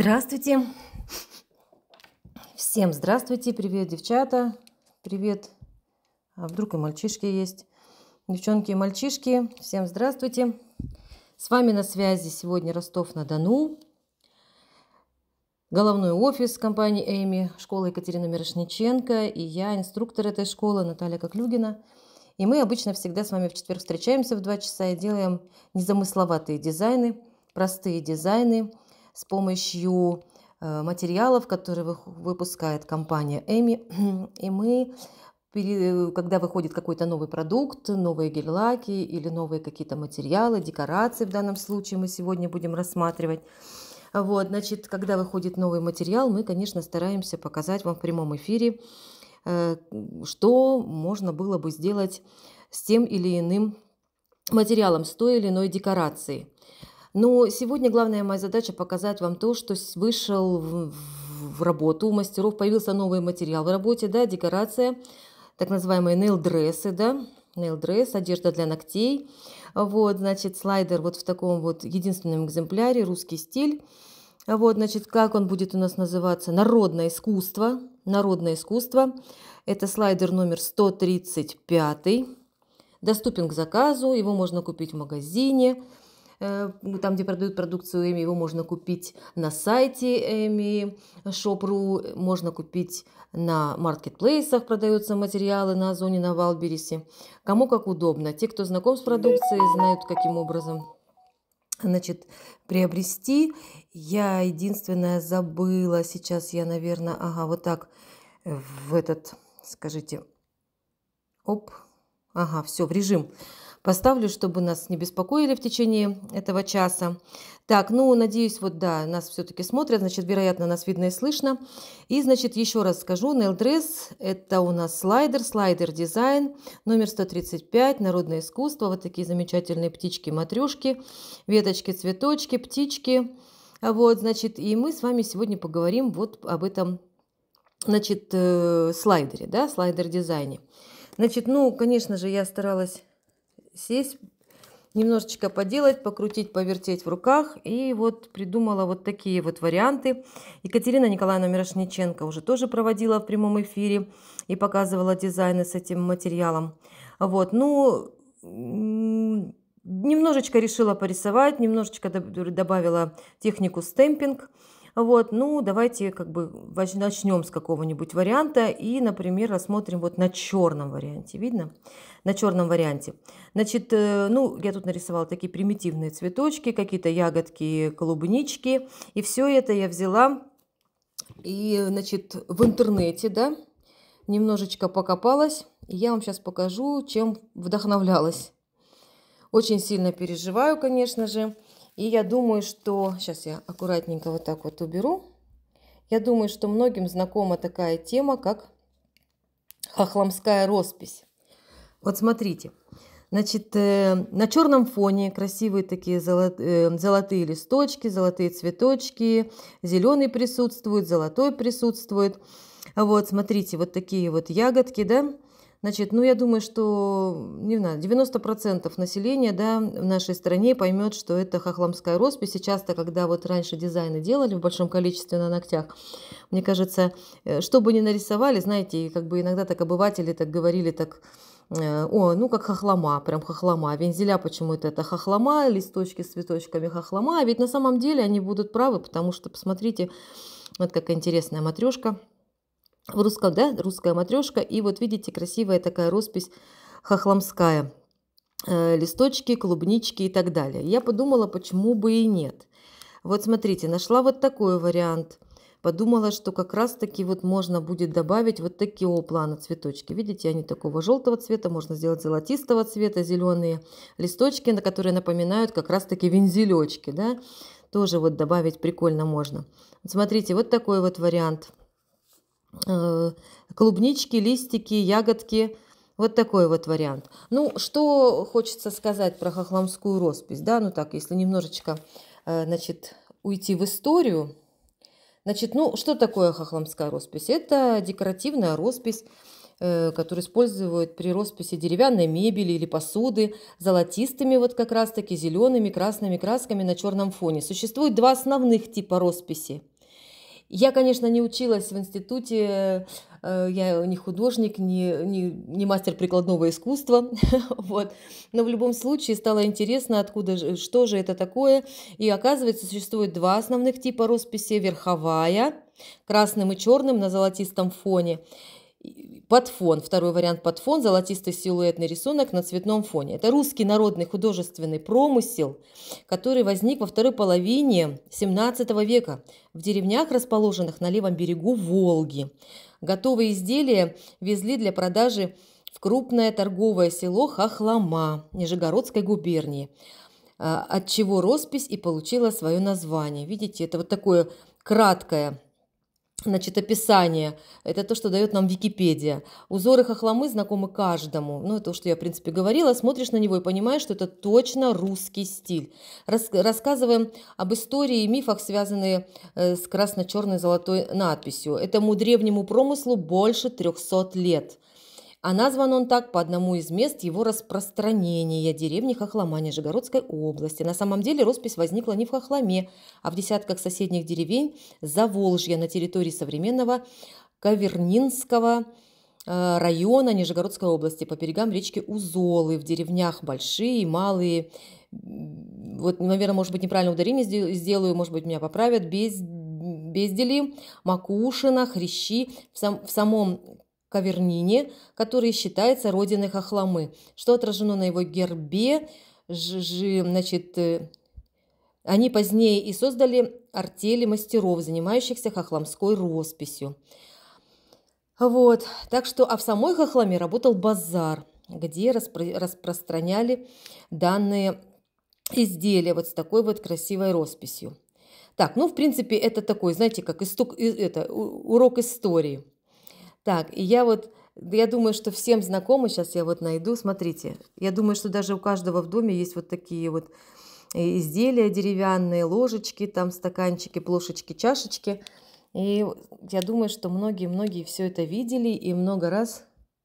Здравствуйте. Всем здравствуйте. Привет, девчата. Привет. А вдруг и мальчишки есть. Девчонки и мальчишки, всем здравствуйте. С вами на связи сегодня Ростов-на-Дону. Головной офис компании Эми, школа Екатерина Мирошниченко. И я, инструктор этой школы, Наталья Коклюгина. И мы обычно всегда с вами в четверг встречаемся в 2 часа и делаем незамысловатые дизайны, простые дизайны – с помощью э, материалов, которые выпускает компания Эми. И мы, когда выходит какой-то новый продукт, новые гель-лаки или новые какие-то материалы, декорации в данном случае мы сегодня будем рассматривать, вот, значит, когда выходит новый материал, мы, конечно, стараемся показать вам в прямом эфире, э, что можно было бы сделать с тем или иным материалом, с той или иной декорацией. Но сегодня главная моя задача показать вам то, что вышел в, в работу у мастеров, появился новый материал в работе, да, декорация, так называемые нейл-дрессы, да, нейл-дресс, одежда для ногтей. Вот, значит, слайдер вот в таком вот единственном экземпляре, русский стиль. Вот, значит, как он будет у нас называться? Народное искусство. Народное искусство. Это слайдер номер 135. Доступен к заказу, его можно купить в магазине. Э, там, где продают продукцию Эми, его можно купить на сайте Эми, э, Шопру, можно купить на маркетплейсах продаются материалы на Озоне, на Валберисе. Кому как удобно. Те, кто знаком с продукцией, знают, каким образом значит, приобрести. Я единственное забыла, сейчас я, наверное, ага, вот так в этот, скажите, оп, ага, все, в режим поставлю, чтобы нас не беспокоили в течение этого часа. Так, ну, надеюсь, вот да, нас все-таки смотрят, значит, вероятно, нас видно и слышно. И, значит, еще раз скажу, Nail Dress – это у нас слайдер, слайдер дизайн, номер 135, народное искусство, вот такие замечательные птички-матрюшки, веточки, цветочки, птички. Вот, значит, и мы с вами сегодня поговорим вот об этом, значит, э, слайдере, да, слайдер-дизайне. Значит, ну, конечно же, я старалась сесть, немножечко поделать, покрутить, повертеть в руках. И вот придумала вот такие вот варианты. Екатерина Николаевна Мирошниченко уже тоже проводила в прямом эфире и показывала дизайны с этим материалом. Вот, ну, немножечко решила порисовать, немножечко добавила технику стемпинг – вот, ну, давайте как бы начнем с какого-нибудь варианта и, например, рассмотрим вот на черном варианте. Видно? На черном варианте. Значит, э, ну, я тут нарисовала такие примитивные цветочки, какие-то ягодки, клубнички. И все это я взяла и, значит, в интернете, да, немножечко покопалась. И я вам сейчас покажу, чем вдохновлялась. Очень сильно переживаю, конечно же. И я думаю, что... Сейчас я аккуратненько вот так вот уберу. Я думаю, что многим знакома такая тема, как хохломская роспись. Вот смотрите. Значит, э, на черном фоне красивые такие золот, э, золотые листочки, золотые цветочки, зеленый присутствует, золотой присутствует. Вот, смотрите, вот такие вот ягодки, да, Значит, ну я думаю, что, не знаю, 90% населения да, в нашей стране поймет, что это хохламская роспись. сейчас часто, когда вот раньше дизайны делали в большом количестве на ногтях, мне кажется, э, что бы ни нарисовали, знаете, как бы иногда так обыватели так говорили, так э, о, ну как хохлома, прям хохлома. Вензеля почему-то это хохлома, листочки с цветочками хохлома. А ведь на самом деле они будут правы, потому что, посмотрите, вот как интересная матрешка – в русском, да, русская матрешка. И вот видите, красивая такая роспись хохломская. Э, листочки, клубнички и так далее. Я подумала, почему бы и нет. Вот смотрите, нашла вот такой вариант. Подумала, что как раз-таки вот можно будет добавить вот такие плана цветочки. Видите, они такого желтого цвета, можно сделать золотистого цвета, зеленые листочки, на которые напоминают как раз-таки вензелечки, да. Тоже вот добавить прикольно можно. смотрите, вот такой вот вариант Э, клубнички, листики, ягодки. Вот такой вот вариант. Ну, что хочется сказать про хохломскую роспись, да, ну так, если немножечко, э, значит, уйти в историю. Значит, ну, что такое хохломская роспись? Это декоративная роспись, э, которую используют при росписи деревянной мебели или посуды золотистыми, вот как раз-таки зелеными, красными красками на черном фоне. Существует два основных типа росписи – я, конечно, не училась в институте, э, я не художник, не, не, не мастер прикладного искусства, вот. но в любом случае стало интересно, откуда, же, что же это такое. И оказывается, существует два основных типа росписи – верховая, красным и черным на золотистом фоне – Подфон. Второй вариант подфон – золотистый силуэтный рисунок на цветном фоне. Это русский народный художественный промысел, который возник во второй половине XVII века в деревнях, расположенных на левом берегу Волги. Готовые изделия везли для продажи в крупное торговое село Хохлома Нижегородской губернии, а, от чего роспись и получила свое название. Видите, это вот такое краткое Значит, описание – это то, что дает нам Википедия. Узоры хохломы знакомы каждому. Ну, это то, что я, в принципе, говорила. Смотришь на него и понимаешь, что это точно русский стиль. Рас рассказываем об истории и мифах, связанные э, с красно-черной золотой надписью. Этому древнему промыслу больше 300 лет а назван он так по одному из мест его распространения – деревни Хохлома Нижегородской области. На самом деле роспись возникла не в Хохломе, а в десятках соседних деревень Заволжья на территории современного Кавернинского э, района Нижегородской области по берегам речки Узолы в деревнях Большие и Малые. Вот, наверное, может быть, неправильно ударение сделаю, может быть, меня поправят. Без Бездели, Макушина, Хрящи. В, сам, в самом Кавернине, который считается родиной Хохламы, что отражено на его гербе, ж, ж, значит, э, они позднее и создали артели мастеров, занимающихся хохламской росписью. Вот, так что, а в самой хохламе работал базар, где распро- распространяли данные изделия вот с такой вот красивой росписью. Так, ну, в принципе, это такой, знаете, как исток, э, это, урок истории – так, и я вот, я думаю, что всем знакомы, сейчас я вот найду, смотрите. Я думаю, что даже у каждого в доме есть вот такие вот э, изделия деревянные, ложечки, там стаканчики, плошечки, чашечки. И я думаю, что многие-многие все это видели и много раз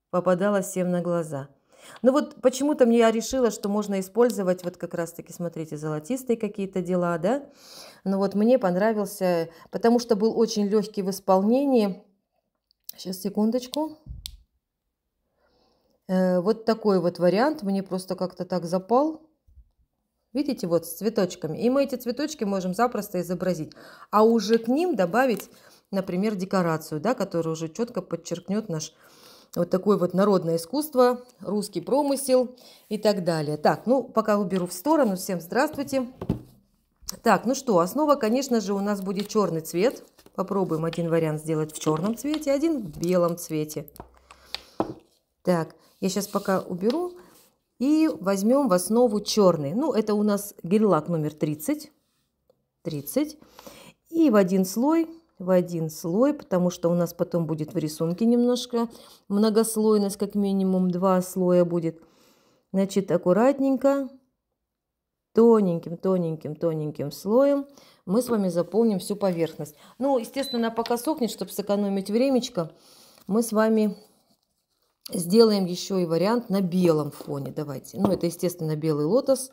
попадало всем на глаза. Ну вот почему-то мне я решила, что можно использовать вот как раз-таки, смотрите, золотистые какие-то дела, да. Но ну вот мне понравился, потому что был очень легкий в исполнении. Сейчас, секундочку. Э, вот такой вот вариант. Мне просто как-то так запал. Видите, вот с цветочками. И мы эти цветочки можем запросто изобразить. А уже к ним добавить, например, декорацию, да, которая уже четко подчеркнет наш вот такое вот народное искусство, русский промысел и так далее. Так, ну, пока уберу в сторону. Всем здравствуйте. Так, ну что, основа, конечно же, у нас будет черный цвет. Попробуем один вариант сделать в черном цвете, один в белом цвете. Так, я сейчас пока уберу и возьмем в основу черный. Ну, это у нас гель-лак номер 30. 30. И в один слой, в один слой, потому что у нас потом будет в рисунке немножко многослойность, как минимум два слоя будет. Значит, аккуратненько, тоненьким, тоненьким, тоненьким слоем мы с вами заполним всю поверхность. Ну, естественно, она пока сохнет, чтобы сэкономить времечко, мы с вами сделаем еще и вариант на белом фоне. Давайте. Ну, это, естественно, белый лотос.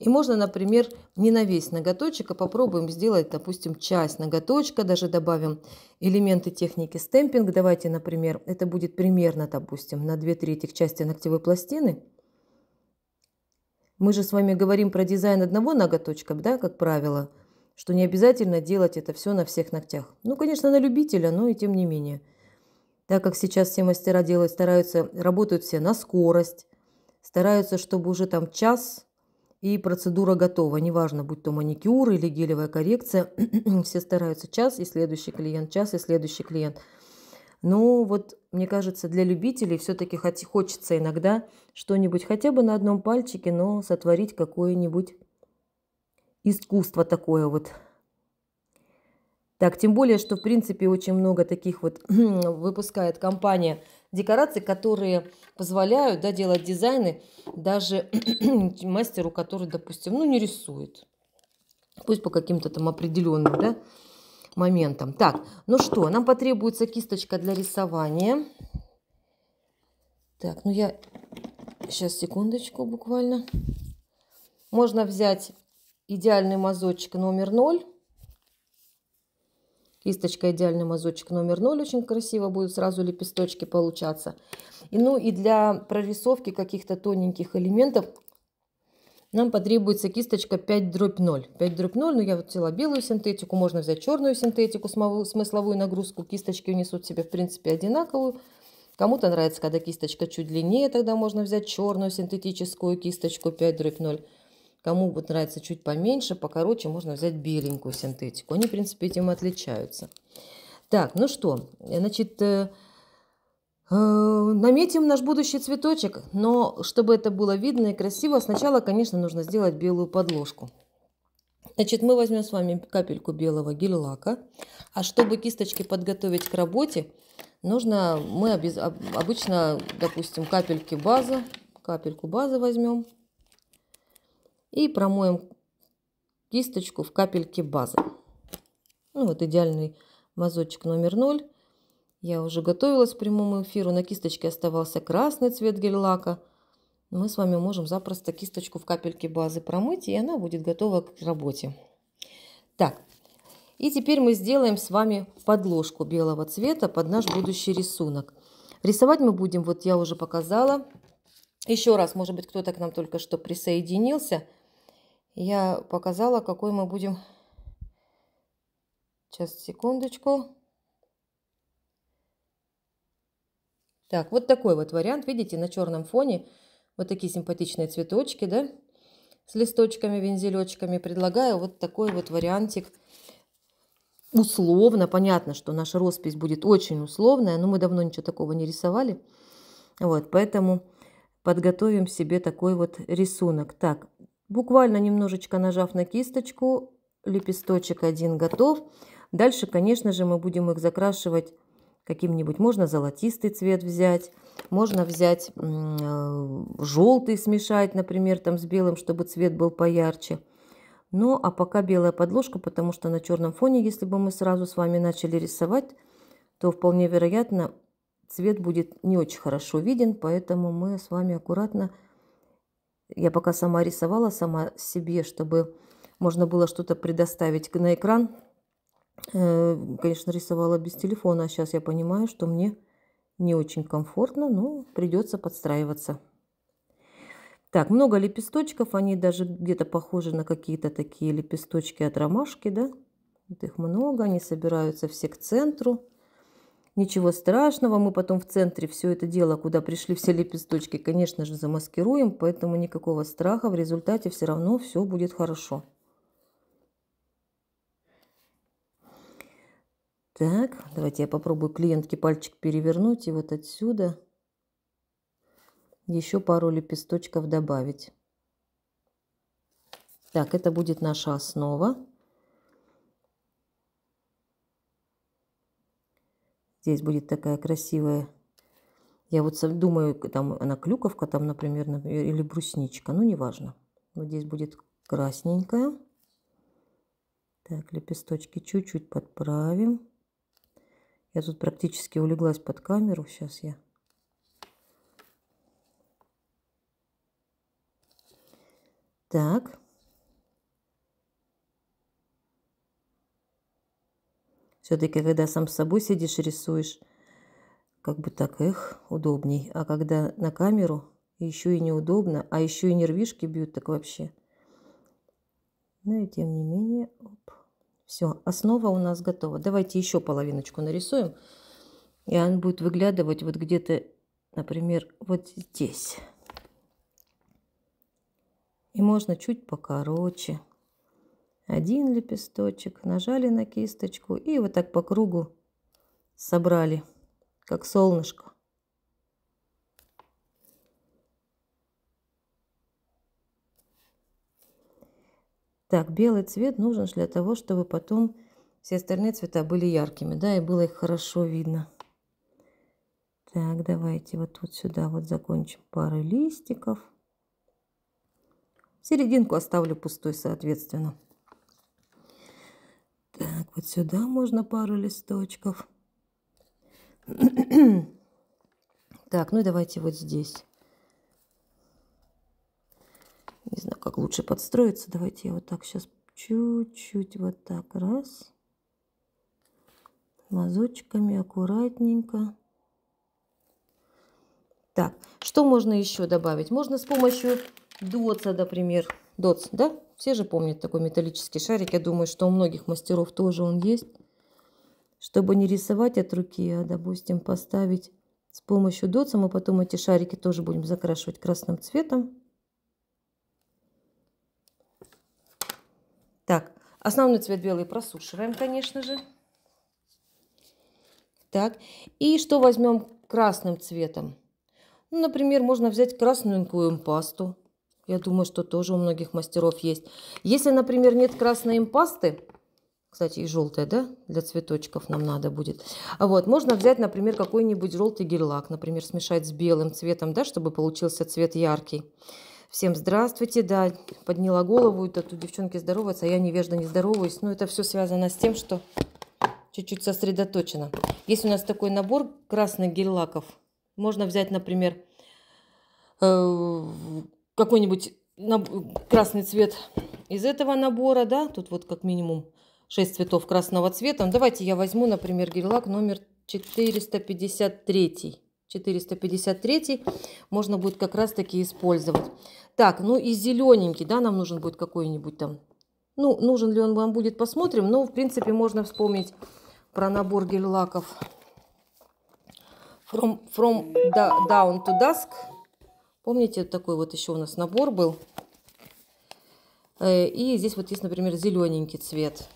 И можно, например, не на весь ноготочек, а попробуем сделать, допустим, часть ноготочка, даже добавим элементы техники стемпинг. Давайте, например, это будет примерно, допустим, на две трети части ногтевой пластины. Мы же с вами говорим про дизайн одного ноготочка, да, как правило что не обязательно делать это все на всех ногтях. Ну, конечно, на любителя, но и тем не менее. Так как сейчас все мастера делают, стараются, работают все на скорость, стараются, чтобы уже там час и процедура готова. Неважно, будь то маникюр или гелевая коррекция, все стараются час и следующий клиент, час и следующий клиент. Но вот, мне кажется, для любителей все-таки хочется иногда что-нибудь хотя бы на одном пальчике, но сотворить какое-нибудь искусство такое вот. Так, тем более, что, в принципе, очень много таких вот выпускает компания декораций, которые позволяют да, делать дизайны даже мастеру, который, допустим, ну, не рисует. Пусть по каким-то там определенным да, моментам. Так, ну что, нам потребуется кисточка для рисования. Так, ну я сейчас секундочку буквально. Можно взять идеальный мазочек номер 0. Кисточка идеальный мазочек номер 0. Очень красиво будут сразу лепесточки получаться. И, ну и для прорисовки каких-то тоненьких элементов нам потребуется кисточка 5 дробь 0. 5 дробь 0, но ну, я вот взяла белую синтетику, можно взять черную синтетику, смысловую нагрузку. Кисточки унесут себе в принципе одинаковую. Кому-то нравится, когда кисточка чуть длиннее, тогда можно взять черную синтетическую кисточку 5 дробь 0. Кому будет нравиться чуть поменьше, покороче, можно взять беленькую синтетику. Они, в принципе, этим отличаются. Так, ну что, значит, э, э, наметим наш будущий цветочек. Но чтобы это было видно и красиво, сначала, конечно, нужно сделать белую подложку. Значит, мы возьмем с вами капельку белого гель-лака. А чтобы кисточки подготовить к работе, нужно, мы обез, обычно, допустим, капельки базы, капельку базы возьмем – и промоем кисточку в капельке базы. Ну, вот идеальный мазочек номер 0. Я уже готовилась к прямому эфиру. На кисточке оставался красный цвет гель-лака. Мы с вами можем запросто кисточку в капельке базы промыть, и она будет готова к работе. Так, и теперь мы сделаем с вами подложку белого цвета под наш будущий рисунок. Рисовать мы будем, вот я уже показала. Еще раз, может быть, кто-то к нам только что присоединился – я показала, какой мы будем... Сейчас, секундочку. Так, вот такой вот вариант, видите, на черном фоне. Вот такие симпатичные цветочки, да? С листочками, вензелечками. Предлагаю вот такой вот вариантик. Условно, понятно, что наша роспись будет очень условная, но мы давно ничего такого не рисовали. Вот, поэтому подготовим себе такой вот рисунок. Так, Буквально немножечко нажав на кисточку, лепесточек один готов. Дальше, конечно же, мы будем их закрашивать каким-нибудь. Можно золотистый цвет взять, можно взять э, желтый смешать, например, там с белым, чтобы цвет был поярче. Ну, а пока белая подложка, потому что на черном фоне, если бы мы сразу с вами начали рисовать, то вполне вероятно цвет будет не очень хорошо виден, поэтому мы с вами аккуратно я пока сама рисовала сама себе, чтобы можно было что-то предоставить на экран. Э, конечно, рисовала без телефона, а сейчас я понимаю, что мне не очень комфортно, но придется подстраиваться. Так, много лепесточков, они даже где-то похожи на какие-то такие лепесточки от ромашки, да? Вот их много, они собираются все к центру. Ничего страшного, мы потом в центре все это дело, куда пришли все лепесточки, конечно же, замаскируем, поэтому никакого страха, в результате все равно все будет хорошо. Так, давайте я попробую клиентке пальчик перевернуть и вот отсюда еще пару лепесточков добавить. Так, это будет наша основа. Здесь будет такая красивая. Я вот думаю, там она клюковка, там, например, э, или брусничка, ну, неважно. Вот здесь будет красненькая. Так, лепесточки чуть-чуть подправим. Я тут практически улеглась под камеру. Сейчас я Так. Все-таки, когда сам с собой сидишь и рисуешь, как бы так, их удобней. А когда на камеру, еще и неудобно, а еще и нервишки бьют, так вообще. Ну и тем не менее, оп. все, основа у нас готова. Давайте еще половиночку нарисуем, и он будет выглядывать вот где-то, например, вот здесь. И можно чуть покороче один лепесточек, нажали на кисточку и вот так по кругу собрали, как солнышко. Так, белый цвет нужен для того, чтобы потом все остальные цвета были яркими, да, и было их хорошо видно. Так, давайте вот тут сюда вот закончим пару листиков. Серединку оставлю пустой, соответственно. Вот сюда можно пару листочков. Так, ну и давайте вот здесь. Не знаю, как лучше подстроиться. Давайте я вот так сейчас чуть-чуть вот так раз. Мазочками аккуратненько. Так, что можно еще добавить? Можно с помощью доца, например, Дотс, да? Все же помнят такой металлический шарик. Я думаю, что у многих мастеров тоже он есть. Чтобы не рисовать от руки, а, допустим, поставить с помощью дотса, мы потом эти шарики тоже будем закрашивать красным цветом. Так, основной цвет белый просушиваем, конечно же. Так, и что возьмем красным цветом? Ну, например, можно взять красненькую пасту я думаю, что тоже у многих мастеров есть. Если, например, нет красной импасты, кстати, и желтая, да, для цветочков нам надо будет. А вот, можно взять, например, какой-нибудь желтый гель-лак, например, смешать с белым цветом, да, чтобы получился цвет яркий. Всем здравствуйте, да, подняла голову, это тут девчонки здороваются, а я невежда не здороваюсь. Но ну, это все связано с тем, что чуть-чуть сосредоточено. Есть у нас такой набор красных гель-лаков. Можно взять, например, э, какой-нибудь красный цвет из этого набора, да, тут вот как минимум 6 цветов красного цвета. Ну, давайте я возьму, например, гель-лак номер 453. 453 можно будет как раз-таки использовать. Так, ну и зелененький, да, нам нужен будет какой-нибудь там. Ну, нужен ли он вам будет, посмотрим. Но, ну, в принципе, можно вспомнить про набор гель-лаков From, from da, Down to Dusk. Помните, такой вот еще у нас набор был. Э, и здесь вот есть, например, зелененький цвет.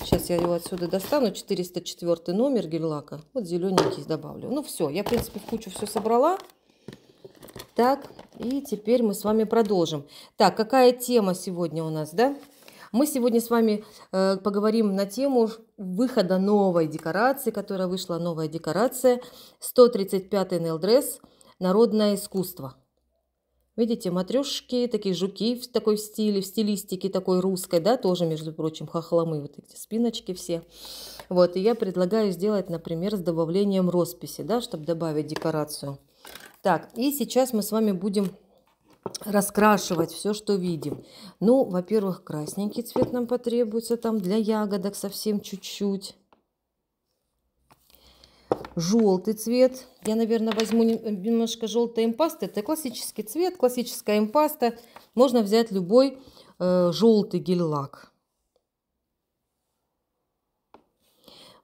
Сейчас я его отсюда достану. 404 номер гель-лака. Вот зелененький добавлю. Ну все, я, в принципе, в кучу все собрала. Так, и теперь мы с вами продолжим. Так, какая тема сегодня у нас, да? Мы сегодня с вами э, поговорим на тему выхода новой декорации, которая вышла новая декорация 135 Nail Dress «Народное искусство». Видите, матрешки, такие жуки в такой стиле, в стилистике такой русской, да, тоже, между прочим, хохломы, вот эти спиночки все. Вот, и я предлагаю сделать, например, с добавлением росписи, да, чтобы добавить декорацию. Так, и сейчас мы с вами будем раскрашивать все, что видим. Ну, во-первых, красненький цвет нам потребуется там для ягодок совсем чуть-чуть. Желтый цвет. Я, наверное, возьму э, немножко желтой импасты. Это классический цвет, классическая импаста. Можно взять любой э, желтый гель-лак.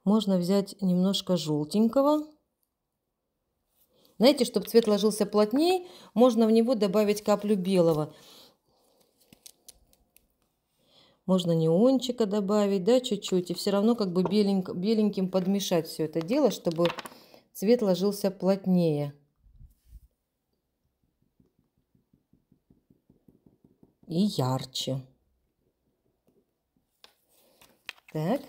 Можно взять немножко желтенького. Знаете, чтобы цвет ложился плотнее, можно в него добавить каплю белого. Можно неончика добавить, да, чуть-чуть. И все равно как бы беленьким, беленьким подмешать все это дело, чтобы цвет ложился плотнее. И ярче. Так.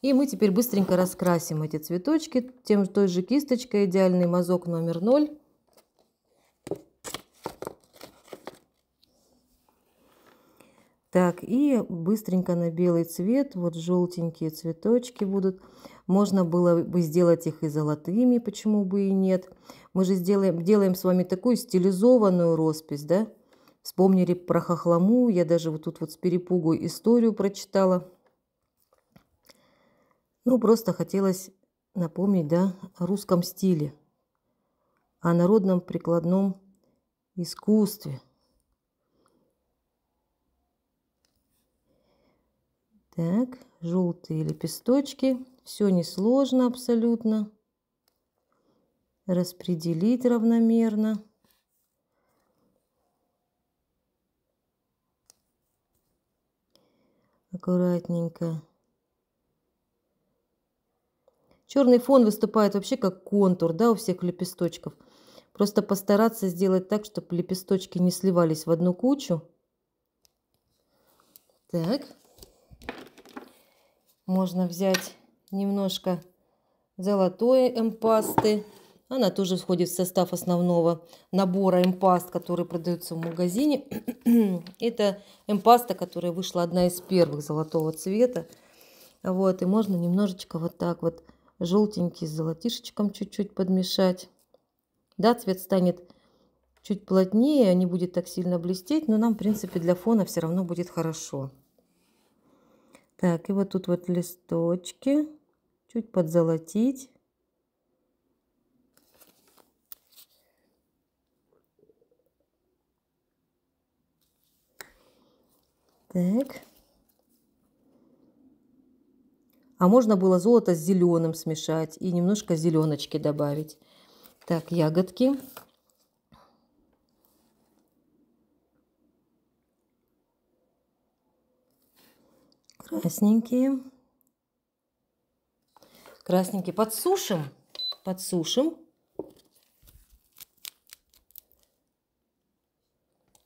И мы теперь быстренько раскрасим эти цветочки тем той же кисточкой идеальный мазок номер 0. Так, и быстренько на белый цвет, вот желтенькие цветочки будут. Можно было бы сделать их и золотыми, почему бы и нет. Мы же сделаем, делаем с вами такую стилизованную роспись, да? Вспомнили про хохлому, я даже вот тут вот с перепугу историю прочитала. Ну, просто хотелось напомнить, да, о русском стиле, о народном прикладном искусстве – Так, желтые лепесточки. Все несложно абсолютно. Распределить равномерно. Аккуратненько. Черный фон выступает вообще как контур, да, у всех лепесточков. Просто постараться сделать так, чтобы лепесточки не сливались в одну кучу. Так, можно взять немножко золотой эмпасты. Она тоже входит в состав основного набора эмпаст, который продаются в магазине. Это эмпаста, которая вышла одна из первых золотого цвета. Вот, и можно немножечко вот так вот желтенький с золотишечком чуть-чуть подмешать. Да, цвет станет чуть плотнее, не будет так сильно блестеть, но нам, в принципе, для фона все равно будет хорошо. Так, и вот тут вот листочки. Чуть подзолотить. Так. А можно было золото с зеленым смешать и немножко зеленочки добавить. Так, ягодки. Красненькие. Красненькие. Подсушим. Подсушим.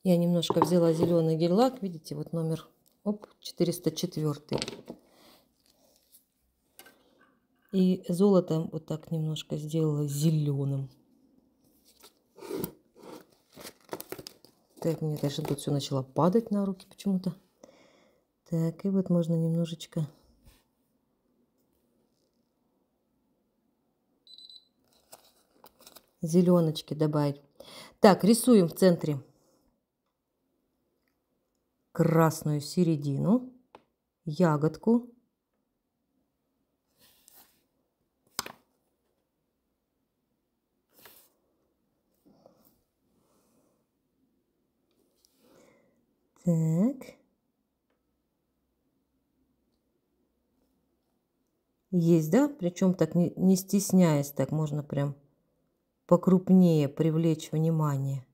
Я немножко взяла зеленый гель-лак. Видите, вот номер оп, 404. И золото вот так немножко сделала зеленым. Так, мне даже тут все начало падать на руки почему-то. Так, и вот можно немножечко зеленочки добавить. Так, рисуем в центре красную середину, ягодку. Так. Есть, да? Причем так не, не стесняясь, так можно прям покрупнее привлечь внимание.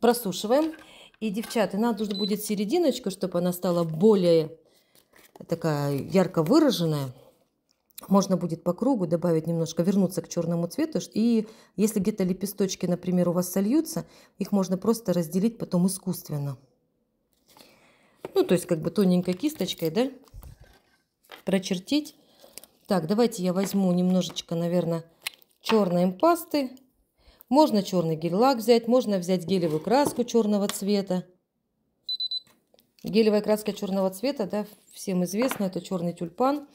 Просушиваем. И, девчата, надо уже будет серединочку, чтобы она стала более такая ярко выраженная. Можно будет по кругу добавить немножко, вернуться к черному цвету. И если где-то лепесточки, например, у вас сольются, их можно просто разделить потом искусственно. Ну, то есть как бы тоненькой кисточкой, да, прочертить. Так, давайте я возьму немножечко, наверное, черной пасты. Можно черный гель-лак взять, можно взять гелевую краску черного цвета. Гелевая краска черного цвета, да, всем известно, это черный тюльпан.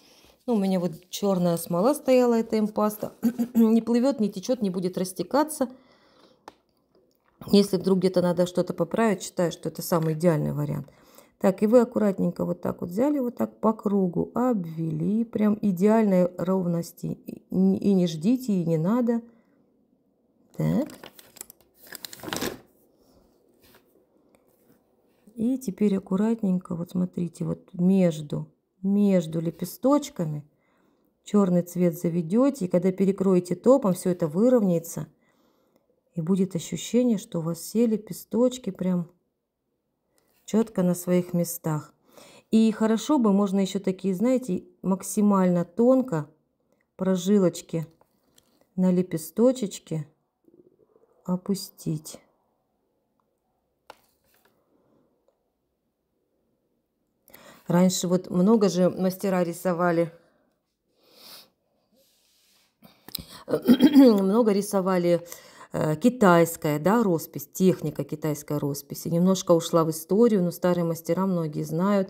Ну, у меня вот черная смола стояла, эта импаста. не плывет, не течет, не будет растекаться. Если вдруг где-то надо что-то поправить, считаю, что это самый идеальный вариант. Так, и вы аккуратненько вот так вот взяли, вот так по кругу обвели, прям идеальной ровности. И не ждите, и не надо. Так. И теперь аккуратненько, вот смотрите, вот между, между лепесточками черный цвет заведете, и когда перекроете топом, все это выровняется. И будет ощущение, что у вас все лепесточки прям четко на своих местах. И хорошо бы можно еще такие, знаете, максимально тонко прожилочки на лепесточечке опустить. Раньше вот много же мастера рисовали. много рисовали Э, китайская да, роспись, техника китайской росписи. Немножко ушла в историю, но старые мастера многие знают.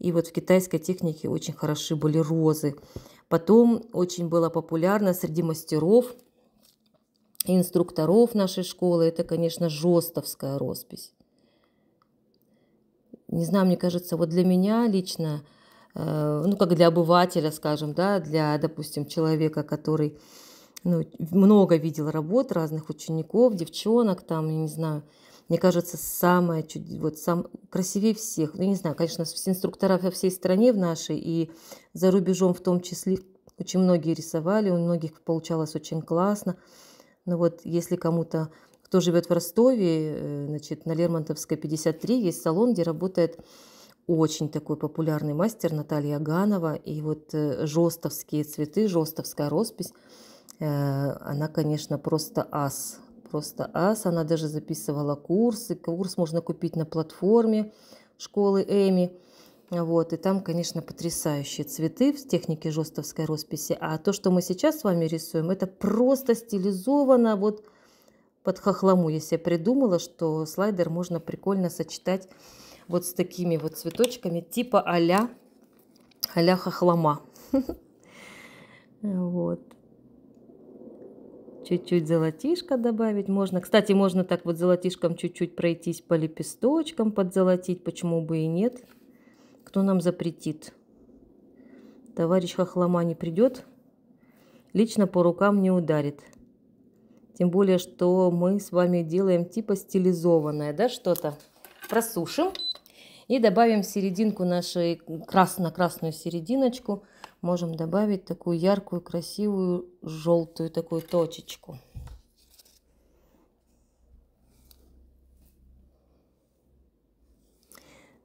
И вот в китайской технике очень хороши были розы. Потом очень было популярно среди мастеров и инструкторов нашей школы, это, конечно, жестовская роспись. Не знаю, мне кажется, вот для меня лично, э, ну, как для обывателя, скажем, да, для, допустим, человека, который ну, много видел работ разных учеников, девчонок там, я не знаю, мне кажется, самая чуть вот сам красивее всех. Ну, я не знаю, конечно, все инструкторов во всей стране в нашей и за рубежом в том числе очень многие рисовали, у многих получалось очень классно. Но вот если кому-то, кто живет в Ростове, э, значит, на Лермонтовской 53 есть салон, где работает очень такой популярный мастер Наталья Ганова, И вот э, жостовские цветы, жостовская роспись – Э, она, конечно, просто ас. Просто ас. Она даже записывала курсы. Курс можно купить на платформе школы Эми. Вот, и там, конечно, потрясающие цветы в технике жестовской росписи. А то, что мы сейчас с вами рисуем, это просто стилизовано вот под хохлому. Я себе придумала, что слайдер можно прикольно сочетать вот с такими вот цветочками типа а-ля а хохлома. Вот чуть-чуть золотишко добавить можно. Кстати, можно так вот золотишком чуть-чуть пройтись по лепесточкам, подзолотить, почему бы и нет. Кто нам запретит? Товарищ Хохлома не придет, лично по рукам не ударит. Тем более, что мы с вами делаем типа стилизованное, да, что-то. Просушим и добавим серединку нашей красно-красную серединочку – можем добавить такую яркую, красивую, желтую такую точечку.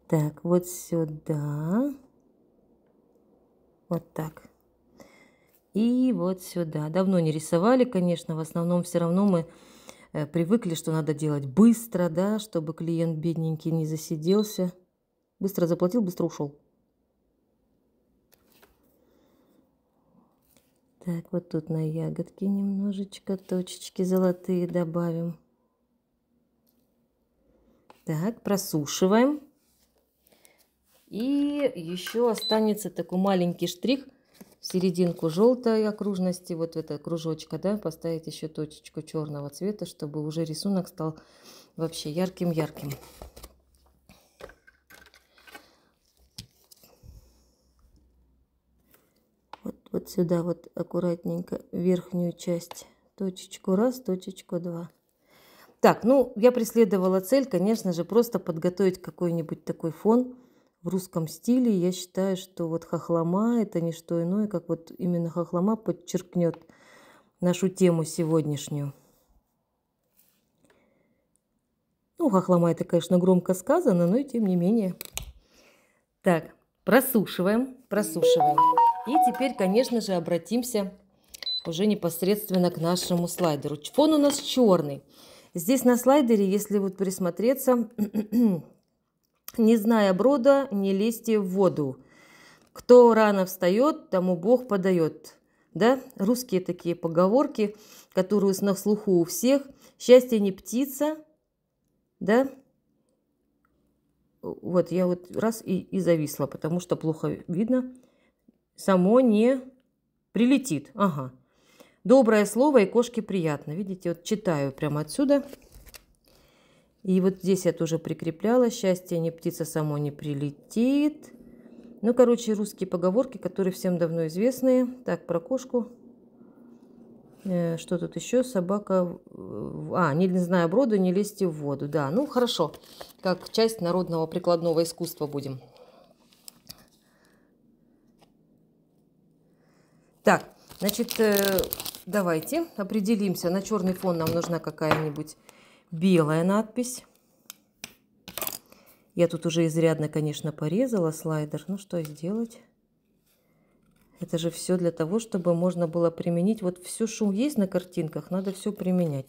Так, вот сюда. Вот так. И вот сюда. Давно не рисовали, конечно, в основном все равно мы э, привыкли, что надо делать быстро, да, чтобы клиент бедненький не засиделся. Быстро заплатил, быстро ушел. Так, вот тут на ягодки немножечко точечки золотые добавим. Так, просушиваем. И еще останется такой маленький штрих в серединку желтой окружности, вот в это кружочка, да, поставить еще точечку черного цвета, чтобы уже рисунок стал вообще ярким-ярким. вот сюда вот аккуратненько верхнюю часть точечку раз, точечку два. Так, ну, я преследовала цель, конечно же, просто подготовить какой-нибудь такой фон в русском стиле. Я считаю, что вот хохлома – это не что иное, как вот именно хохлома подчеркнет нашу тему сегодняшнюю. Ну, хохлома – это, конечно, громко сказано, но и тем не менее. Так, просушиваем, просушиваем. И теперь, конечно же, обратимся уже непосредственно к нашему слайдеру. Фон у нас черный. Здесь на слайдере, если вот присмотреться, не зная брода, не лезьте в воду. Кто рано встает, тому Бог подает. Да? Русские такие поговорки, которые на слуху у всех. Счастье не птица, да? Вот я вот раз и, и зависла, потому что плохо видно само не прилетит. Ага. Доброе слово и кошке приятно. Видите, вот читаю прямо отсюда. И вот здесь я тоже прикрепляла. Счастье не птица само не прилетит. Ну, короче, русские поговорки, которые всем давно известные. Так, про кошку. Э, что тут еще? Собака... А, не, не знаю броду, не лезьте в воду. Да, ну хорошо. Как часть народного прикладного искусства будем. Так, значит, э, давайте определимся. На черный фон нам нужна какая-нибудь белая надпись. Я тут уже изрядно, конечно, порезала слайдер. Ну, что сделать? Это же все для того, чтобы можно было применить. Вот все, что есть на картинках, надо все применять.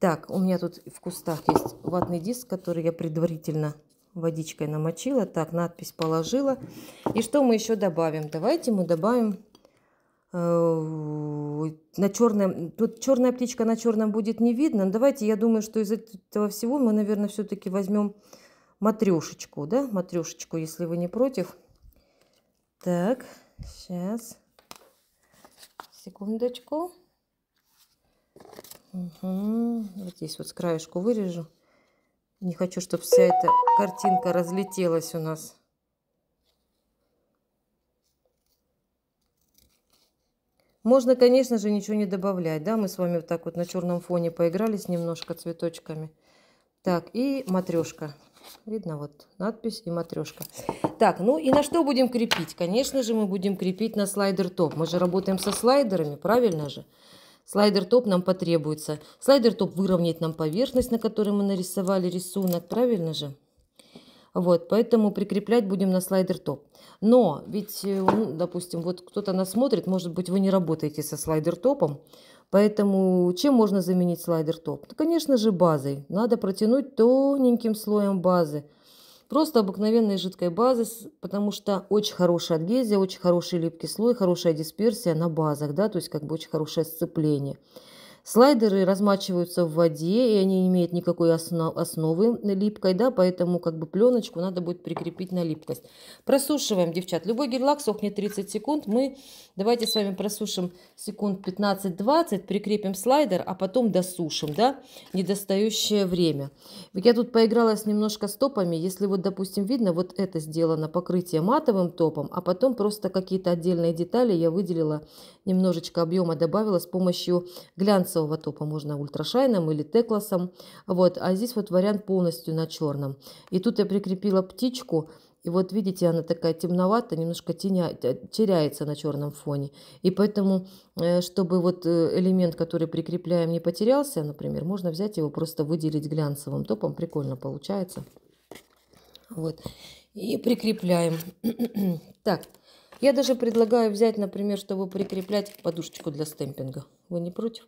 Так, у меня тут в кустах есть ватный диск, который я предварительно водичкой намочила, так, надпись положила. И что мы еще добавим? Давайте мы добавим э, на черном, тут черная птичка на черном будет не видно. Давайте, я думаю, что из этого всего мы, наверное, все-таки возьмем матрешечку, да, матрешечку, если вы не против. Так, сейчас, секундочку. Угу. Вот здесь вот с краешку вырежу. Не хочу, чтобы вся эта картинка разлетелась у нас. Можно, конечно же, ничего не добавлять, да, мы с вами вот так вот на черном фоне поигрались немножко цветочками. Так, и матрешка. Видно вот надпись и матрешка. Так, ну и на что будем крепить? Конечно же, мы будем крепить на слайдер топ. Мы же работаем со слайдерами, правильно же? Слайдер-топ нам потребуется. Слайдер-топ выровняет нам поверхность, на которой мы нарисовали рисунок, правильно же? Вот, поэтому прикреплять будем на слайдер топ. Но ведь, ну, допустим, вот кто-то нас смотрит, может быть, вы не работаете со слайдер топом, поэтому чем можно заменить слайдер топ? Ну, конечно же, базой. Надо протянуть тоненьким слоем базы. Просто обыкновенной жидкой базы, потому что очень хорошая адгезия, очень хороший липкий слой, хорошая дисперсия на базах, да, то есть как бы очень хорошее сцепление. Слайдеры размачиваются в воде, и они не имеют никакой основ, основы липкой, да, поэтому как бы пленочку надо будет прикрепить на липкость. Просушиваем, девчат. Любой гель-лак сохнет 30 секунд. Мы давайте с вами просушим секунд 15-20, прикрепим слайдер, а потом досушим, да, недостающее время. Я тут поигралась немножко с топами. Если вот, допустим, видно, вот это сделано покрытие матовым топом, а потом просто какие-то отдельные детали я выделила немножечко объема добавила с помощью глянцевого топа, можно ультрашайном или текласом, Вот, а здесь вот вариант полностью на черном. И тут я прикрепила птичку, и вот видите, она такая темноватая, немножко теня, теряется на черном фоне. И поэтому, э, чтобы вот э, элемент, который прикрепляем, не потерялся, например, можно взять его, просто выделить глянцевым топом. Прикольно получается. Вот. И прикрепляем. так. Я даже предлагаю взять, например, чтобы прикреплять подушечку для стемпинга. Вы не против?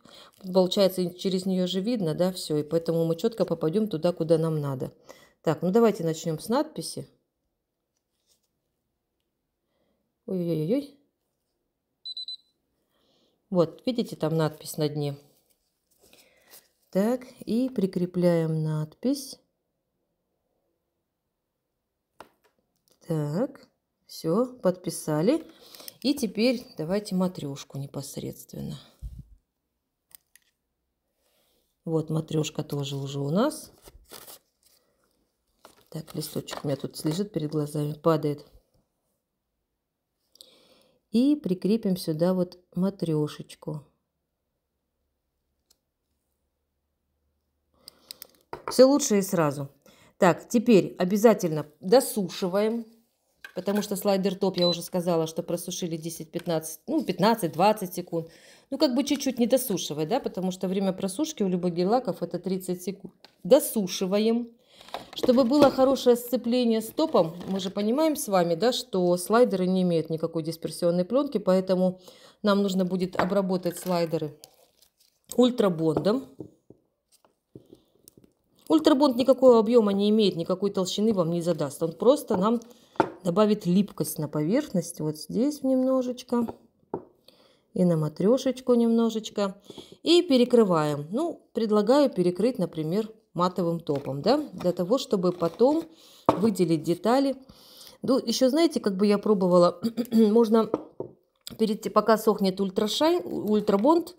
Получается, через нее же видно, да, все. И поэтому мы четко попадем туда, куда нам надо. Так, ну давайте начнем с надписи. Ой-ой-ой. Вот, видите, там надпись на дне. Так, и прикрепляем надпись. Так. Все, подписали. И теперь давайте матрешку непосредственно. Вот матрешка тоже уже у нас. Так, листочек у меня тут лежит перед глазами, падает. И прикрепим сюда вот матрешечку. Все лучше и сразу. Так, теперь обязательно досушиваем потому что слайдер-топ, я уже сказала, что просушили 10-15, ну, 15-20 секунд. Ну, как бы чуть-чуть не досушивать, да, потому что время просушки у любых гель-лаков это 30 секунд. Досушиваем. Чтобы было хорошее сцепление с топом, мы же понимаем с вами, да, что слайдеры не имеют никакой дисперсионной пленки, поэтому нам нужно будет обработать слайдеры ультрабондом. Ультрабонд никакого объема не имеет, никакой толщины вам не задаст. Он просто нам Добавит липкость на поверхность. Вот здесь немножечко. И на матрешечку немножечко. И перекрываем. Ну, предлагаю перекрыть, например, матовым топом, да, для того, чтобы потом выделить детали. Ну, еще, знаете, как бы я пробовала, можно перед, пока сохнет ультрашай, ультрабонд,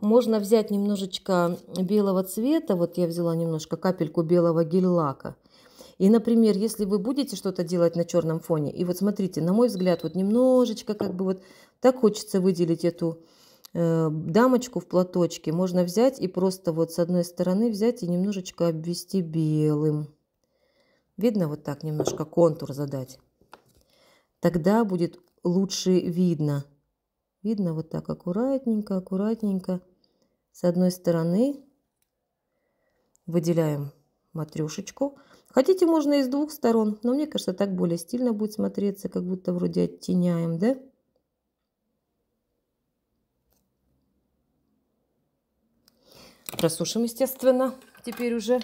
можно взять немножечко белого цвета, вот я взяла немножко капельку белого гель-лака, и, например, если вы будете что-то делать на черном фоне, и вот смотрите, на мой взгляд, вот немножечко как бы вот так хочется выделить эту э, дамочку в платочке, можно взять и просто вот с одной стороны взять и немножечко обвести белым. Видно вот так немножко контур задать. Тогда будет лучше видно. Видно вот так аккуратненько, аккуратненько. С одной стороны выделяем матрешечку. Хотите, можно и с двух сторон, но мне кажется, так более стильно будет смотреться, как будто вроде оттеняем, да? Просушим, естественно, теперь уже.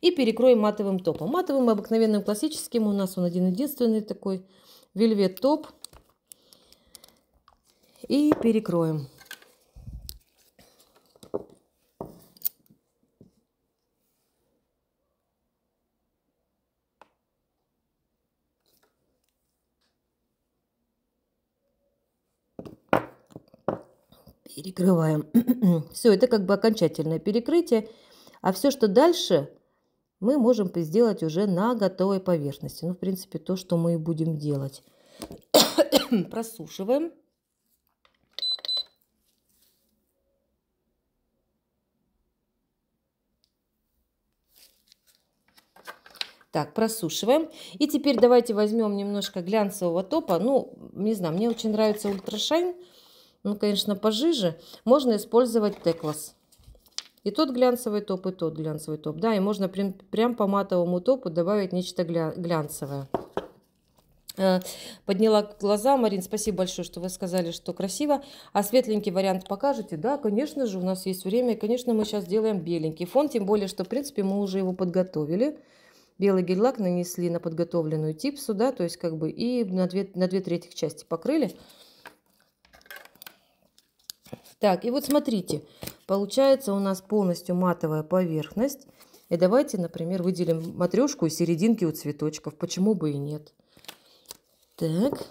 И перекроем матовым топом. Матовым, обыкновенным, классическим. У нас он один-единственный такой. Вельвет топ. И перекроем. перекрываем. все, это как бы окончательное перекрытие. А все, что дальше, мы можем сделать уже на готовой поверхности. Ну, в принципе, то, что мы и будем делать. Просушиваем. Так, просушиваем. И теперь давайте возьмем немножко глянцевого топа. Ну, не знаю, мне очень нравится ультрашайн ну, конечно, пожиже, можно использовать теклас. И тот глянцевый топ, и тот глянцевый топ. Да, и можно прям, прям по матовому топу добавить нечто глянцевое. Э, подняла глаза. Марин, спасибо большое, что вы сказали, что красиво. А светленький вариант покажете? Да, конечно же, у нас есть время. И, конечно, мы сейчас делаем беленький фон. Тем более, что, в принципе, мы уже его подготовили. Белый гель-лак нанесли на подготовленную типсу, да, то есть как бы и на две на две трети части покрыли. Так, и вот смотрите, получается у нас полностью матовая поверхность. И давайте, например, выделим матрешку и серединки у цветочков. Почему бы и нет? Так.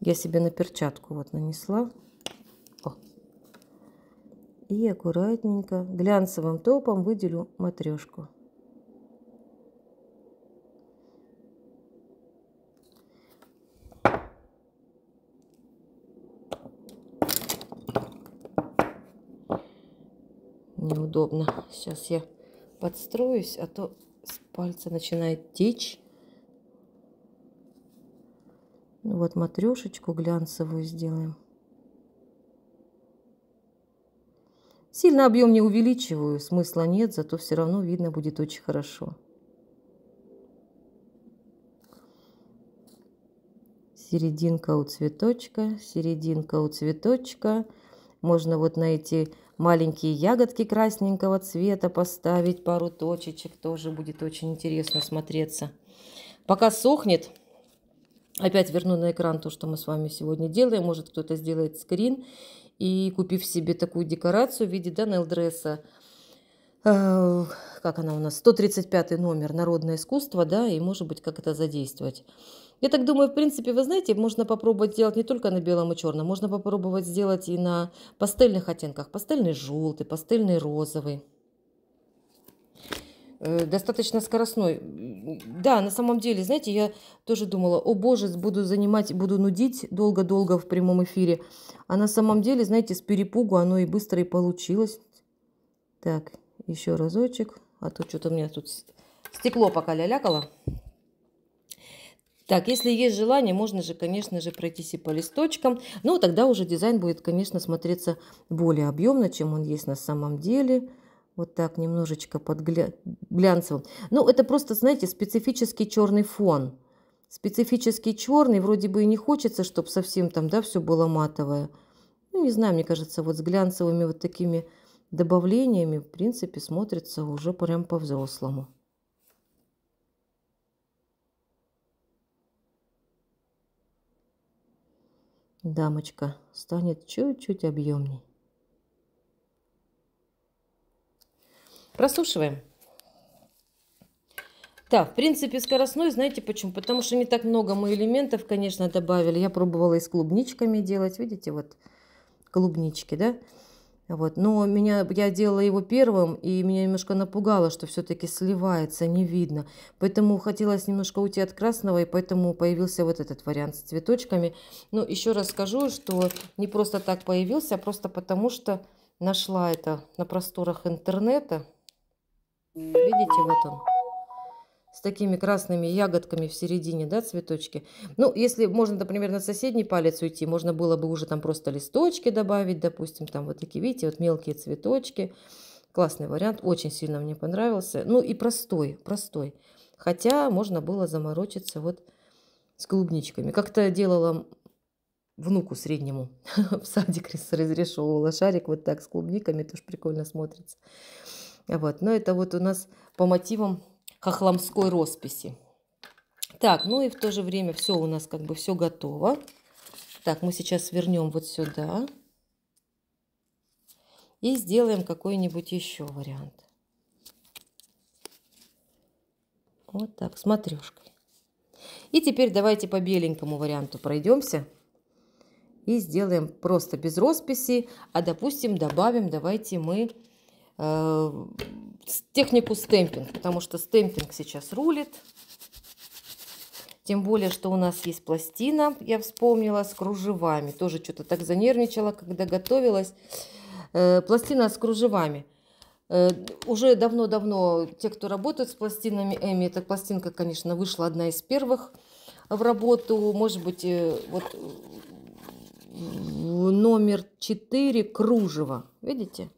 Я себе на перчатку вот нанесла и аккуратненько глянцевым топом выделю матрешку. Неудобно. Сейчас я подстроюсь, а то с пальца начинает течь. Ну вот матрешечку глянцевую сделаем. Сильно объем не увеличиваю, смысла нет, зато все равно видно будет очень хорошо. Серединка у цветочка, серединка у цветочка. Можно вот на эти маленькие ягодки красненького цвета поставить пару точечек. Тоже будет очень интересно смотреться. Пока сохнет, опять верну на экран то, что мы с вами сегодня делаем. Может, кто-то сделает скрин и купив себе такую декорацию в виде данел как она у нас, 135 номер «Народное искусство», да, и, может быть, как это задействовать. Я так думаю, в принципе, вы знаете, можно попробовать сделать не только на белом и черном, можно попробовать сделать и на пастельных оттенках, пастельный желтый, пастельный розовый. Э, достаточно скоростной. Да, на самом деле, знаете, я тоже думала, о боже, буду занимать, буду нудить долго-долго в прямом эфире. А на самом деле, знаете, с перепугу оно и быстро и получилось. Так, еще разочек. А то что-то у меня тут стекло пока лялякало. Так, если есть желание, можно же, конечно же, пройтись и по листочкам. Ну, тогда уже дизайн будет, конечно, смотреться более объемно, чем он есть на самом деле вот так немножечко под глянцевым. Ну, это просто, знаете, специфический черный фон. Специфический черный, вроде бы и не хочется, чтобы совсем там, да, все было матовое. Ну, не знаю, мне кажется, вот с глянцевыми вот такими добавлениями, в принципе, смотрится уже прям по-взрослому. Дамочка станет чуть-чуть объемней. Просушиваем. Да, в принципе, скоростной, знаете почему? Потому что не так много мы элементов, конечно, добавили. Я пробовала и с клубничками делать, видите, вот клубнички, да? Вот, но меня, я делала его первым, и меня немножко напугало, что все-таки сливается, не видно. Поэтому хотелось немножко уйти от красного, и поэтому появился вот этот вариант с цветочками. Но еще раз скажу, что не просто так появился, а просто потому что нашла это на просторах интернета. Видите, вот он. С такими красными ягодками в середине, да, цветочки. Ну, если можно, например, на соседний палец уйти, можно было бы уже там просто листочки добавить, допустим, там вот такие, видите, вот мелкие цветочки. Классный вариант, очень сильно мне понравился. Ну и простой, простой. Хотя можно было заморочиться вот с клубничками. Как-то делала внуку среднему в садик разрешевывала шарик вот так с клубниками, тоже прикольно смотрится. Вот, но это вот у нас по мотивам хохламской росписи. Так, ну и в то же время все у нас как бы все готово. Так, мы сейчас вернем вот сюда. И сделаем какой-нибудь еще вариант. Вот так, с И теперь давайте по беленькому варианту пройдемся. И сделаем просто без росписи. А допустим, добавим, давайте мы Э, технику стемпинг, потому что стемпинг сейчас рулит. Тем более, что у нас есть пластина, я вспомнила, с кружевами. Тоже что-то так занервничала, когда готовилась. Э, пластина с кружевами. Э, уже давно-давно те, кто работает с пластинами Эми, эта пластинка, конечно, вышла одна из первых в работу. Может быть, вот номер 4 кружево. Видите?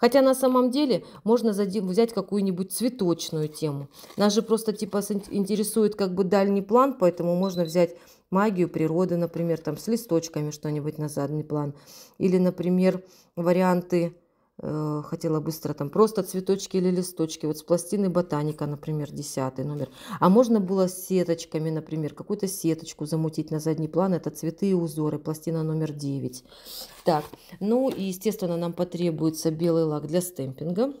Хотя на самом деле можно взять какую-нибудь цветочную тему. Нас же просто типа интересует как бы дальний план, поэтому можно взять магию природы, например, там с листочками что-нибудь на задний план. Или, например, варианты Э, хотела быстро там просто цветочки или листочки, вот с пластины ботаника, например, десятый номер. А можно было с сеточками, например, какую-то сеточку замутить на задний план, это цветы и узоры, пластина номер 9. Так, ну и, естественно, нам потребуется белый лак для стемпинга.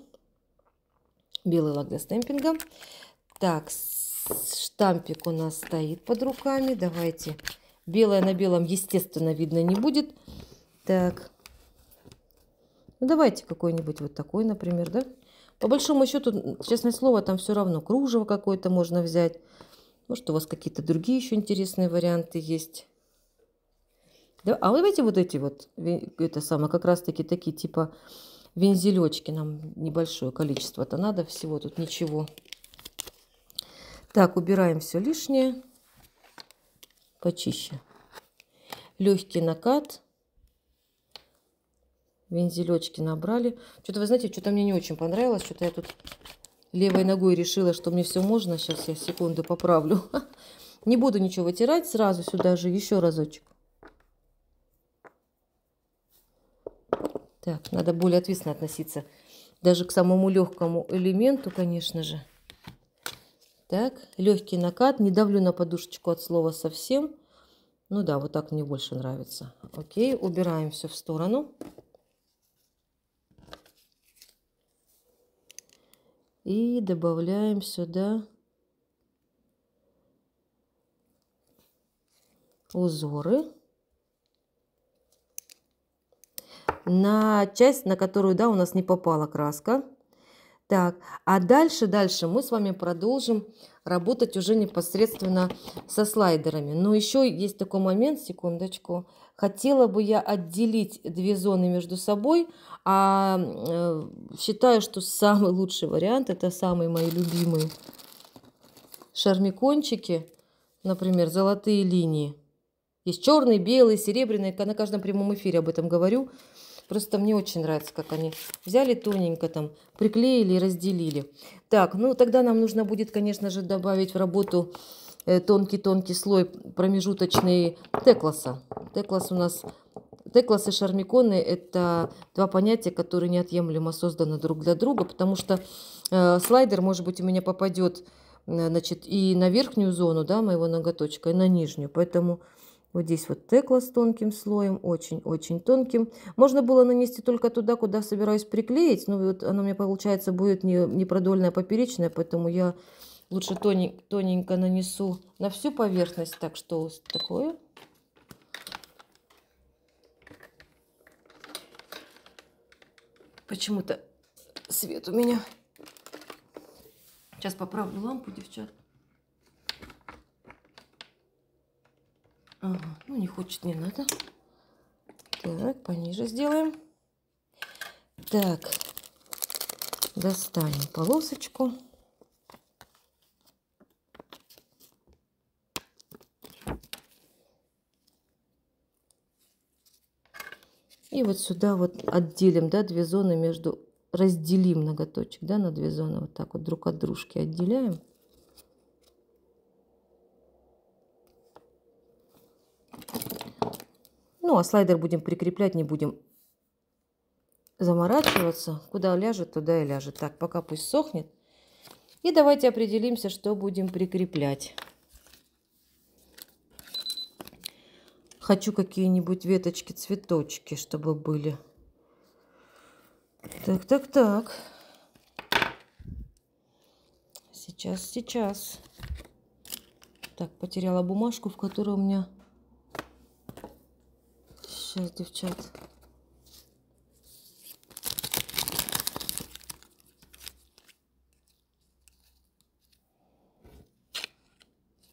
Белый лак для стемпинга. Так, штампик у нас стоит под руками, давайте. Белое на белом, естественно, видно не будет. Так, ну, давайте какой-нибудь вот такой, например, да? По большому счету, честное слово, там все равно кружево какое-то можно взять. Может, у вас какие-то другие еще интересные варианты есть. Да? А давайте вот эти вот, это самое, как раз-таки такие типа вензелечки. Нам небольшое количество-то надо всего, тут ничего. Так, убираем все лишнее. Почище. Легкий накат вензелечки набрали. Что-то, вы знаете, что-то мне не очень понравилось. Что-то я тут левой ногой решила, что мне все можно. Сейчас я секунду поправлю. Не буду ничего вытирать. Сразу сюда же еще разочек. Так, надо более ответственно относиться. Даже к самому легкому элементу, конечно же. Так, легкий накат. Не давлю на подушечку от слова совсем. Ну да, вот так мне больше нравится. Окей, убираем все в сторону. И добавляем сюда узоры на часть, на которую, да, у нас не попала краска. Так, а дальше, дальше мы с вами продолжим работать уже непосредственно со слайдерами. Но еще есть такой момент, секундочку хотела бы я отделить две зоны между собой, а э, считаю, что самый лучший вариант, это самые мои любимые шармикончики, например, золотые линии. Есть черный, белый, серебряный, на каждом прямом эфире об этом говорю. Просто мне очень нравится, как они взяли тоненько там, приклеили и разделили. Так, ну тогда нам нужно будет, конечно же, добавить в работу Э, тонкий-тонкий слой промежуточный теклоса теклос у нас... Теклас и шармиконы – это два понятия, которые неотъемлемо созданы друг для друга, потому что э, слайдер, может быть, у меня попадет э, значит, и на верхнюю зону да, моего ноготочка, и на нижнюю. Поэтому вот здесь вот теклос тонким слоем, очень-очень тонким. Можно было нанести только туда, куда собираюсь приклеить, но вот она мне получается, будет не, не продольная, а поперечная, поэтому я Лучше тонень, тоненько нанесу на всю поверхность. Так, что такое? Почему-то свет у меня. Сейчас поправлю лампу, девчат. Ага, ну не хочет, не надо. Так, пониже сделаем. Так, достанем полосочку. И вот сюда вот отделим, да, две зоны между, разделим ноготочек, да, на две зоны, вот так вот друг от дружки отделяем. Ну, а слайдер будем прикреплять, не будем заморачиваться. Куда ляжет, туда и ляжет. Так, пока пусть сохнет. И давайте определимся, что будем прикреплять. Хочу какие-нибудь веточки, цветочки, чтобы были. Так, так, так. Сейчас, сейчас. Так, потеряла бумажку, в которой у меня... Сейчас, девчат.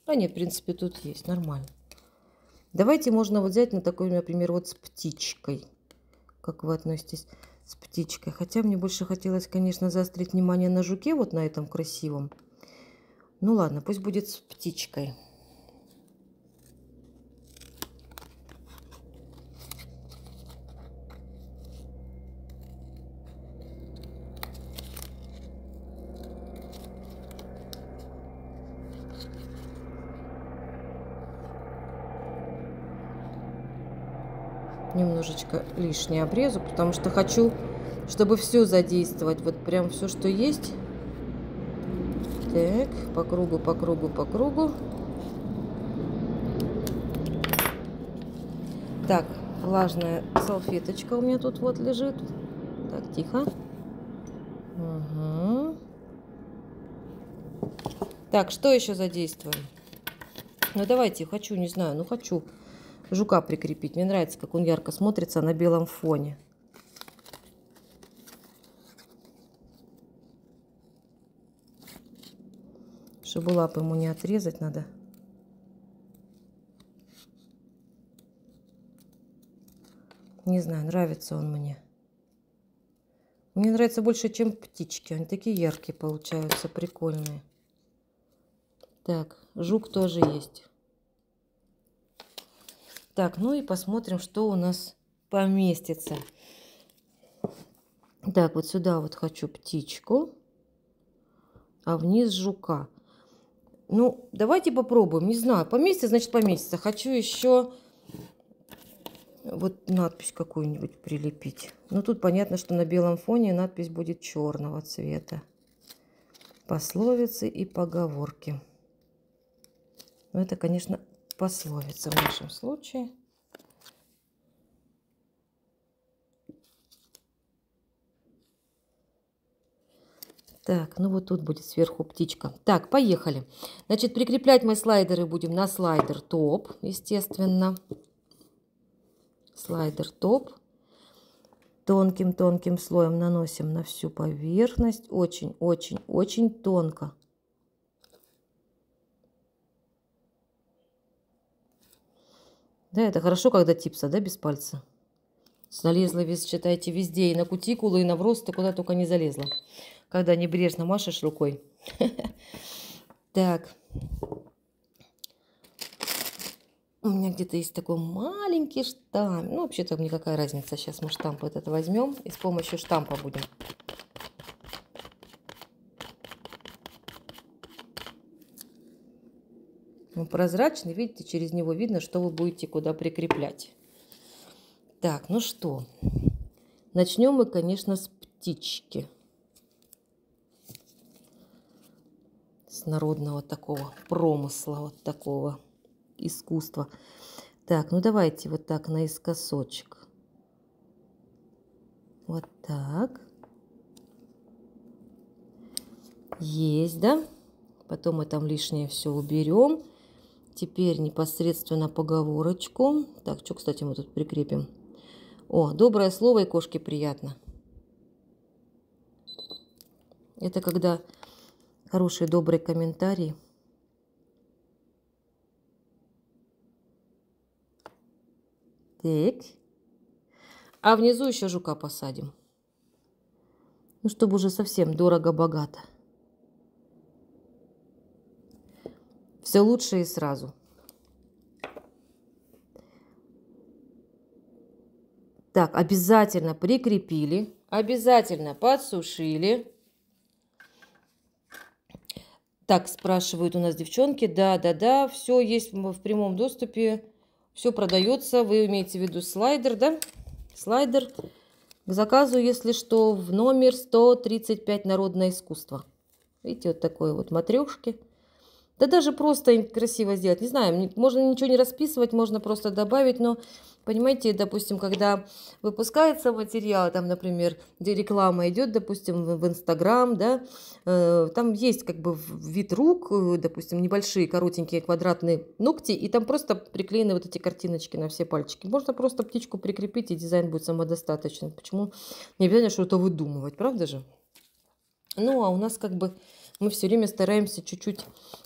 А нет, в принципе, тут есть, нормально. Давайте можно вот взять, на такой, например, вот с птичкой. Как вы относитесь с птичкой? Хотя мне больше хотелось, конечно, заострить внимание на жуке, вот на этом красивом. Ну ладно, пусть будет с птичкой. лишнее обрезу, потому что хочу, чтобы все задействовать. Вот прям все, что есть. Так, по кругу, по кругу, по кругу. Так, влажная салфеточка у меня тут вот лежит. Так, тихо. Угу. Так, что еще задействуем? Ну, давайте, хочу, не знаю, ну, хочу. Хочу жука прикрепить. Мне нравится, как он ярко смотрится на белом фоне. Чтобы лапы ему не отрезать надо. Не знаю, нравится он мне. Мне нравится больше, чем птички. Они такие яркие получаются, прикольные. Так, жук тоже есть. Так, ну и посмотрим, что у нас поместится. Так, вот сюда вот хочу птичку, а вниз жука. Ну, давайте попробуем. Не знаю, поместится, значит поместится. Хочу еще вот надпись какую-нибудь прилепить. Ну, тут понятно, что на белом фоне надпись будет черного цвета. Пословицы и поговорки. Но ну, это, конечно, пословица в нашем случае. Так, ну вот тут будет сверху птичка. Так, поехали. Значит, прикреплять мы слайдеры будем на слайдер топ, естественно. Слайдер топ. Тонким-тонким слоем наносим на всю поверхность. Очень-очень-очень тонко. Да, это хорошо, когда типса, да, без пальца. Залезла, вес, считайте, везде, и на кутикулу, и на вросты, куда только не залезла. Когда небрежно машешь рукой. Так. У меня где-то есть такой маленький штамп. Ну, вообще-то мне какая разница. Сейчас мы штамп этот возьмем и с помощью штампа будем Он прозрачный, видите, через него видно, что вы будете куда прикреплять. Так, ну что, начнем мы, конечно, с птички. С народного такого промысла, вот такого искусства. Так, ну давайте вот так наискосочек. Вот так. Есть, да? Потом мы там лишнее все уберем. Теперь непосредственно поговорочку. Так, что, кстати, мы тут прикрепим? О, доброе слово и кошке приятно. Это когда хороший, добрый комментарий. Так. А внизу еще жука посадим. Ну, чтобы уже совсем дорого-богато. Все лучше и сразу. Так, обязательно прикрепили, обязательно подсушили. Так, спрашивают у нас девчонки. Да, да, да, все есть в прямом доступе. Все продается. Вы имеете в виду слайдер, да? Слайдер к заказу, если что, в номер 135 «Народное искусство». Видите, вот такой вот матрешки. Да даже просто красиво сделать. Не знаю, можно ничего не расписывать, можно просто добавить, но, понимаете, допустим, когда выпускается материал, там, например, где реклама идет, допустим, в Инстаграм, да, э, там есть как бы вид рук, э, допустим, небольшие коротенькие квадратные ногти, и там просто приклеены вот эти картиночки на все пальчики. Можно просто птичку прикрепить, и дизайн будет самодостаточен. Почему не обязательно что-то выдумывать, правда же? Ну, а у нас как бы мы все время стараемся чуть-чуть,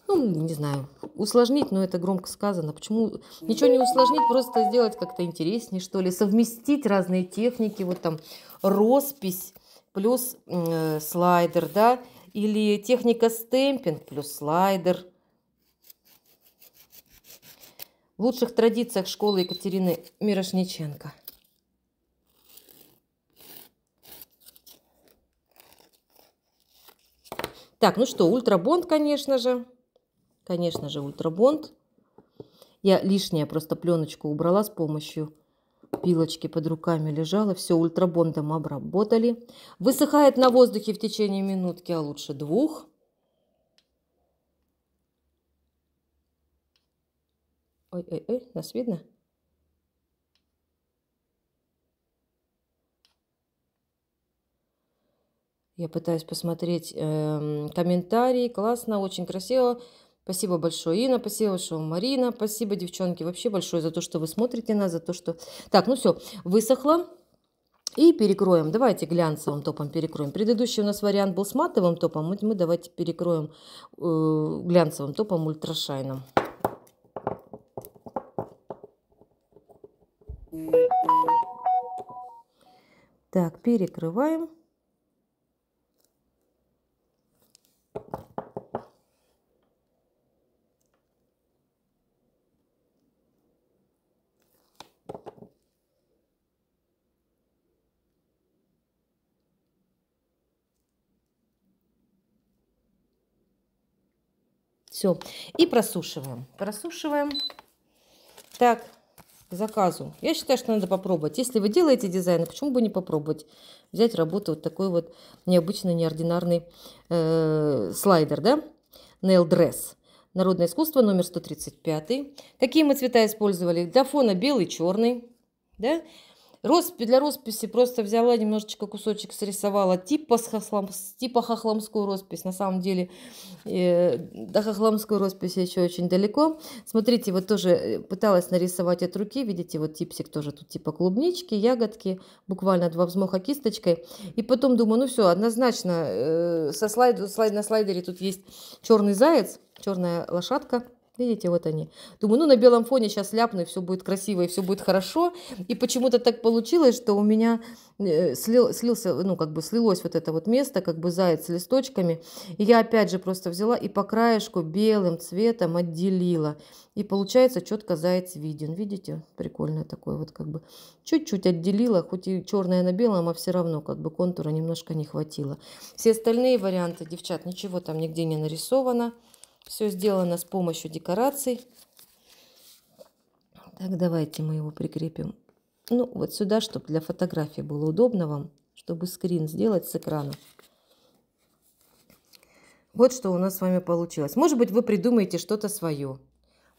ну, не знаю, усложнить, но это громко сказано. Почему? Ничего не усложнить, просто сделать как-то интереснее, что ли, совместить разные техники, вот там роспись плюс э, слайдер, да, или техника стемпинг плюс слайдер. В лучших традициях школы Екатерины Мирошниченко – Так, ну что, ультрабонд, конечно же. Конечно же, ультрабонд. Я лишнее просто пленочку убрала с помощью пилочки под руками лежала. Все, ультрабондом обработали. Высыхает на воздухе в течение минутки, а лучше двух. Ой-ой-ой, нас видно? Я пытаюсь посмотреть э, комментарии. Классно, очень красиво. Спасибо большое, Инна, спасибо большое, Марина. Спасибо, девчонки, вообще большое за то, что вы смотрите нас, за то, что... Так, ну все, высохло. И перекроем. Давайте глянцевым топом перекроем. Предыдущий у нас вариант был с матовым топом. Мы, давайте перекроем э, глянцевым топом ультрашайном. Так, перекрываем. Все. И просушиваем. Просушиваем. Так, к заказу. Я считаю, что надо попробовать. Если вы делаете дизайн, почему бы не попробовать взять работу вот такой вот необычный, неординарный э, слайдер, да? Nail Dress. Народное искусство номер 135. Какие мы цвета использовали? Для фона белый, черный, да? Роспись для росписи просто взяла немножечко кусочек, срисовала, типа, с хохлом, типа хохломскую роспись. На самом деле э, до хохломской росписи еще очень далеко. Смотрите, вот тоже э, пыталась нарисовать от руки, видите, вот типсик тоже тут типа клубнички, ягодки, буквально два взмаха кисточкой. И потом думаю, ну все, однозначно э, со слайд, слайд, на слайдере тут есть черный заяц, черная лошадка. Видите, вот они. Думаю, ну на белом фоне сейчас ляпну, и все будет красиво, и все будет хорошо. И почему-то так получилось, что у меня э, слил, слился, ну как бы слилось вот это вот место, как бы заяц с листочками. И я опять же просто взяла и по краешку белым цветом отделила. И получается четко заяц виден. Видите, прикольное такое вот как бы. Чуть-чуть отделила, хоть и черное на белом, а все равно как бы контура немножко не хватило. Все остальные варианты, девчат, ничего там нигде не нарисовано. Все сделано с помощью декораций. Так, давайте мы его прикрепим. Ну, вот сюда, чтобы для фотографии было удобно вам, чтобы скрин сделать с экрана. Вот что у нас с вами получилось. Может быть, вы придумаете что-то свое.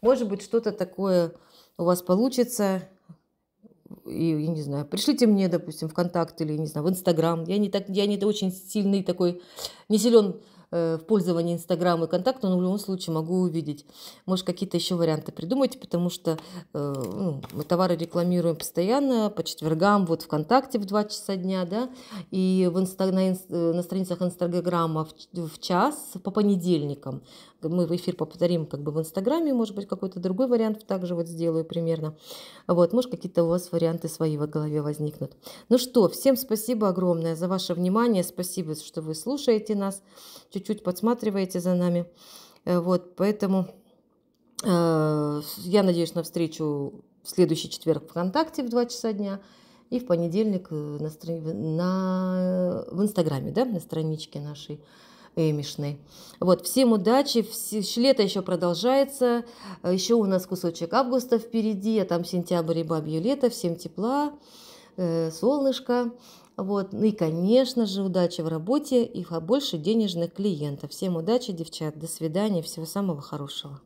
Может быть, что-то такое у вас получится. И, я не знаю, пришлите мне, допустим, в или, не знаю, в Инстаграм. Я не, так, я не очень сильный такой, не силен Э, в пользовании Инстаграм и контакта, но в любом случае могу увидеть. Может, какие-то еще варианты придумайте, потому что э, ну, мы товары рекламируем постоянно, по четвергам, вот ВКонтакте в 2 часа дня, да, и в инстаг на, инст, э, на страницах Инстаграма в, в час по понедельникам мы в эфир повторим как бы в Инстаграме, может быть, какой-то другой вариант также вот сделаю примерно. Вот, может, какие-то у вас варианты свои в голове возникнут. Ну что, всем спасибо огромное за ваше внимание, спасибо, что вы слушаете нас, чуть-чуть подсматриваете за нами. Э, вот, поэтому э, я надеюсь на встречу в следующий четверг ВКонтакте в 2 часа дня и в понедельник э, на, на, э, в Инстаграме, да, на страничке нашей. Эмишной. Вот, всем удачи, все, лето еще продолжается, э, еще у нас кусочек августа впереди, а там сентябрь и бабье лето, всем тепла, э, солнышко. Вот. Ну и, конечно же, удачи в работе и больше денежных клиентов. Всем удачи, девчат. До свидания. Всего самого хорошего.